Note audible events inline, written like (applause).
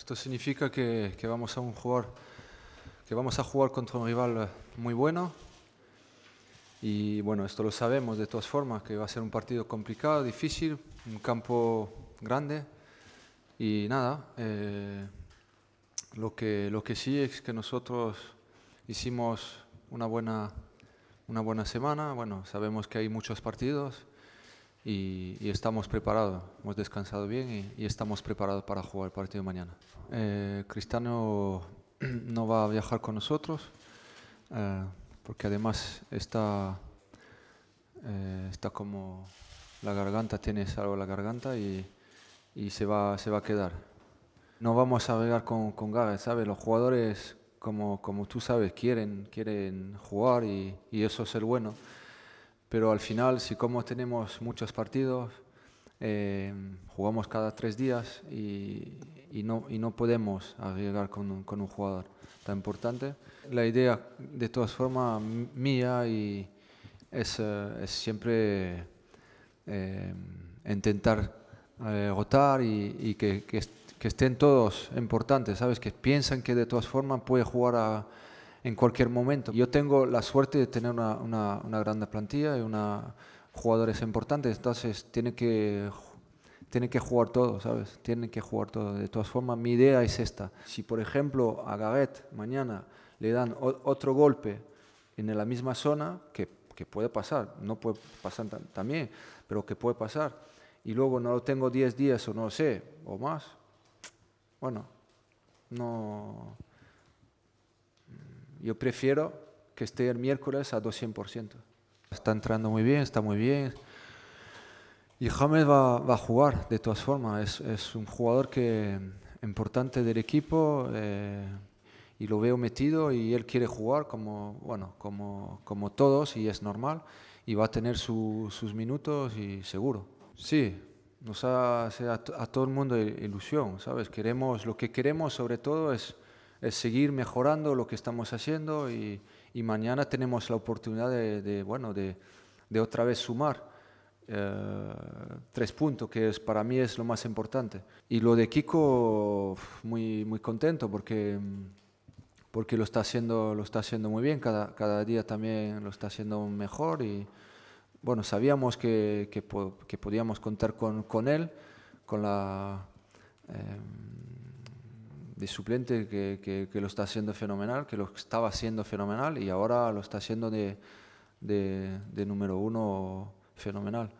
Esto significa que, vamos a jugar, contra un rival muy bueno. Y bueno, esto lo sabemos de todas formas, que va a ser un partido complicado, difícil, un campo grande. Y nada, eh, lo, que, sí es que nosotros hicimos una buena, una buena semana. Bueno, sabemos que hay muchos partidos y, estamos preparados. Hemos descansado bien y, estamos preparados para jugar el partido de mañana. Eh, Cristiano (clears throat) no va a viajar con nosotros eh, porque además está, eh, está como la garganta, tiene algo la garganta y, y, se, va, se va a quedar. No vamos a llegar con, con Gareth, ¿sabes? Los jugadores, como, como tú sabes, quieren, quieren jugar y, y eso es el bueno pero al final, si como tenemos muchos partidos, eh, jugamos cada tres días y, no, y no podemos llegar con un, con un jugador tan importante. La idea, de todas formas, mía y es, eh, siempre eh, intentar eh, y, que, que, que, estén todos importantes, ¿sabes? Que piensan que de todas formas puede jugar a en cualquier momento. Yo tengo la suerte de tener una, una, grande plantilla y una, jugadores importantes, entonces tiene que tiene que jugar todo, ¿sabes? Tiene que jugar todo. De todas formas, mi idea es esta. Si, por ejemplo, a Gareth mañana le dan otro golpe en la misma zona, que, que puede pasar, no puede pasar también, pero que puede pasar, y luego no lo tengo 10 días o no sé, o más, bueno, no, yo prefiero que esté el miércoles a 200%. Está entrando muy bien, está muy bien. Y James va, a jugar, de todas formas. Es, un jugador que, importante del equipo eh, y lo veo metido y él quiere jugar como, bueno, como, como todos y es normal. Y va a tener sus minutos y seguro. Sí, nos hace a, a todo el mundo ilusión, ¿sabes? Queremos, lo que queremos sobre todo es es seguir mejorando lo que estamos haciendo y, mañana tenemos la oportunidad de, bueno, de, otra vez sumar eh, tres puntos, que para mí es lo más importante. Y lo de Kiko, muy, muy contento porque, porque lo, está haciendo, lo está haciendo muy bien, cada, día también lo está haciendo mejor y bueno, sabíamos que, podíamos contar con, él, con la... Eh, de suplente que, lo está haciendo fenomenal, que lo estaba haciendo fenomenal y ahora lo está haciendo de número uno fenomenal.